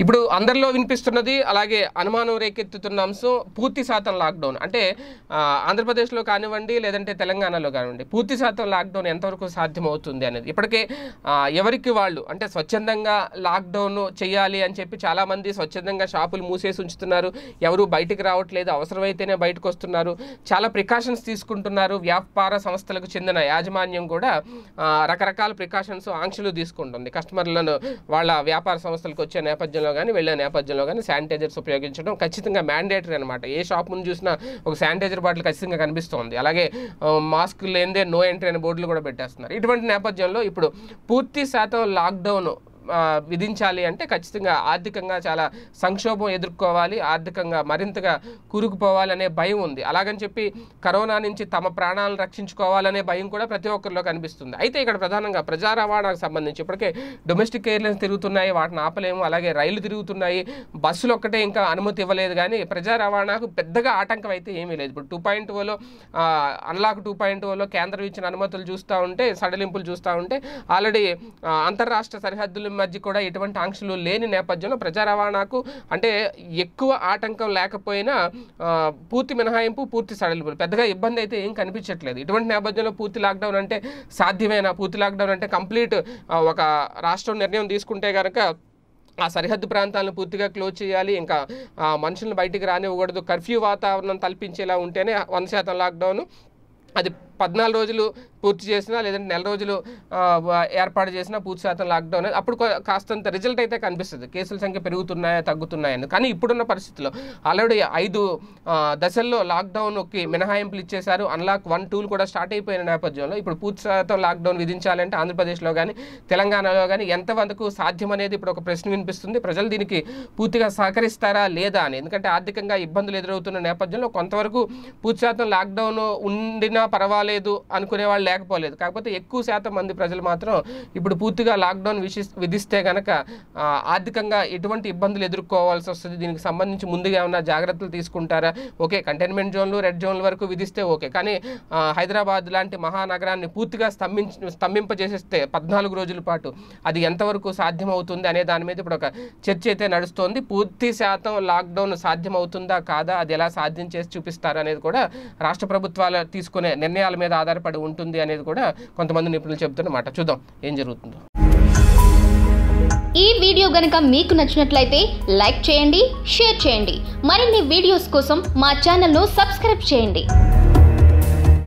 ఇప్పుడు అందరిలో వినిపిస్తున్నది అలాగే అనుమానం రేకెత్తుతున్న అంశం పూర్తి శాతం లాక్డౌన్ అంటే ఆంధ్రప్రదేశ్లో కానివ్వండి లేదంటే తెలంగాణలో కానివ్వండి పూర్తి శాతం లాక్డౌన్ ఎంతవరకు సాధ్యమవుతుంది అనేది ఇప్పటికే ఎవరికి వాళ్ళు అంటే స్వచ్ఛందంగా లాక్డౌన్ చేయాలి అని చెప్పి చాలామంది స్వచ్ఛందంగా షాపులు మూసేసి ఉంచుతున్నారు ఎవరు బయటకు రావట్లేదు అవసరమైతేనే బయటకు వస్తున్నారు చాలా ప్రికాషన్స్ తీసుకుంటున్నారు వ్యాపార సంస్థలకు చెందిన యాజమాన్యం కూడా రకరకాల ప్రికాషన్స్ ఆంక్షలు తీసుకుంటుంది కస్టమర్లను వాళ్ళ వ్యాపార సంస్థలకు వచ్చే నేపథ్యంలో కానీ వెళ్ళే నేపథ్యంలో కానీ శానిటైజర్స్ ఉపయోగించడం ఖచ్చితంగా మ్యాండేటరీ అనమాట ఏ షాప్ ముందు చూసినా ఒక శానిటైజర్ బాటిల్ ఖచ్చితంగా కనిపిస్తోంది అలాగే మాస్క్ లేనిదే నో ఎంట్రీ అనే బోర్డులు కూడా పెట్టేస్తున్నారు ఇటువంటి నేపథ్యంలో ఇప్పుడు పూర్తి శాతం లాక్డౌన్ విధించాలి అంటే ఖచ్చితంగా ఆర్థికంగా చాలా సంక్షోభం ఎదుర్కోవాలి ఆర్థికంగా మరింతగా కూరుకుపోవాలనే భయం ఉంది అలాగని చెప్పి కరోనా నుంచి తమ ప్రాణాలను రక్షించుకోవాలనే భయం కూడా ప్రతి ఒక్కరిలో కనిపిస్తుంది అయితే ఇక్కడ ప్రధానంగా ప్రజా రవాణాకు సంబంధించి ఇప్పటికే డొమెస్టిక్ ఎయిర్లైన్స్ తిరుగుతున్నాయి వాటిని ఆపలేము అలాగే రైళ్లు తిరుగుతున్నాయి బస్సులు ఒక్కటే ఇంకా అనుమతి ఇవ్వలేదు కానీ ప్రజా రవాణాకు పెద్దగా ఆటంకం అయితే ఏమీ లేదు ఇప్పుడు టూ పాయింట్ ఓలో అన్లాక్ టూ పాయింట్ ఓలో కేంద్రం ఇచ్చిన అనుమతులు చూస్తూ ఉంటే సడలింపులు చూస్తూ ఉంటే ఆల్రెడీ అంతర్రాష్ట్ర సరిహద్దులు మధ్య కూడా ఎటువంటి ఆంక్షలు లేని నేపథ్యంలో ప్రజా రవాణాకు అంటే ఎక్కువ ఆటంకం లేకపోయినా పూర్తి మినహాయింపు పూర్తి సడలింపు పెద్దగా ఇబ్బంది అయితే ఏం కనిపించట్లేదు ఇటువంటి నేపథ్యంలో పూర్తి లాక్డౌన్ అంటే సాధ్యమేనా పూర్తి లాక్డౌన్ అంటే కంప్లీట్ ఒక రాష్ట్రం నిర్ణయం తీసుకుంటే కనుక ఆ సరిహద్దు ప్రాంతాలను పూర్తిగా క్లోజ్ చేయాలి ఇంకా మనుషులను బయటికి రానివ్వకూడదు కర్ఫ్యూ వాతావరణం తల్పించేలా ఉంటేనే వంద శాతం లాక్డౌన్ అది పద్నాలుగు రోజులు పూర్తి చేసినా లేదంటే నెల రోజులు ఏర్పాటు చేసినా పూర్తి శాతం లాక్డౌన్ అప్పుడు కాస్తంత రిజల్ట్ అయితే కనిపిస్తుంది కేసుల సంఖ్య పెరుగుతున్నాయా తగ్గుతున్నాయని కానీ ఇప్పుడున్న పరిస్థితుల్లో ఆల్రెడీ ఐదు దశల్లో లాక్డౌన్కి మినహాయింపులు ఇచ్చేశారు అన్లాక్ వన్ టూలు కూడా స్టార్ట్ అయిపోయిన నేపథ్యంలో ఇప్పుడు పూర్తి శాతం లాక్డౌన్ విధించాలంటే ఆంధ్రప్రదేశ్లో కానీ తెలంగాణలో కానీ ఎంతవరకు సాధ్యం అనేది ఇప్పుడు ఒక ప్రశ్న వినిపిస్తుంది ప్రజలు దీనికి పూర్తిగా సహకరిస్తారా లేదా అని ఎందుకంటే ఆర్థికంగా ఇబ్బందులు ఎదురవుతున్న నేపథ్యంలో కొంతవరకు పూర్తి శాతం లాక్డౌన్ ఉండినా పర్వాలేదు లేదు అనుకునే వాళ్ళు లేకపోలేదు కాకపోతే ఎక్కువ శాతం మంది ప్రజలు మాత్రం ఇప్పుడు పూర్తిగా లాక్డౌన్ విషి విధిస్తే కనుక ఆర్థికంగా ఎటువంటి ఇబ్బందులు ఎదుర్కోవాల్సి వస్తుంది దీనికి సంబంధించి ముందుగా ఏమైనా జాగ్రత్తలు తీసుకుంటారా ఓకే కంటైన్మెంట్ జోన్లు రెడ్ జోన్ల వరకు విధిస్తే ఓకే కానీ హైదరాబాద్ లాంటి మహానగరాన్ని పూర్తిగా స్తంభించి స్తంభింపజేసేస్తే పద్నాలుగు రోజుల పాటు అది ఎంతవరకు సాధ్యమవుతుంది అనే దాని మీద ఇప్పుడు ఒక చర్చ అయితే నడుస్తోంది పూర్తి శాతం లాక్డౌన్ సాధ్యమవుతుందా కాదా అది ఎలా సాధ్యం చేసి చూపిస్తారు అనేది కూడా రాష్ట్ర ప్రభుత్వాలు తీసుకునే నిర్ణయాలు ఫలితాల మీద ఆధారపడి ఉంటుంది అనేది కూడా కొంతమంది నిపుణులు చెబుతున్నమాట చూద్దాం ఏం జరుగుతుందో ఈ వీడియో గనక మీకు నచ్చినట్లయితే లైక్ చేయండి షేర్ చేయండి మరిన్ని వీడియోస్ కోసం మా ఛానల్ను సబ్స్క్రైబ్ చేయండి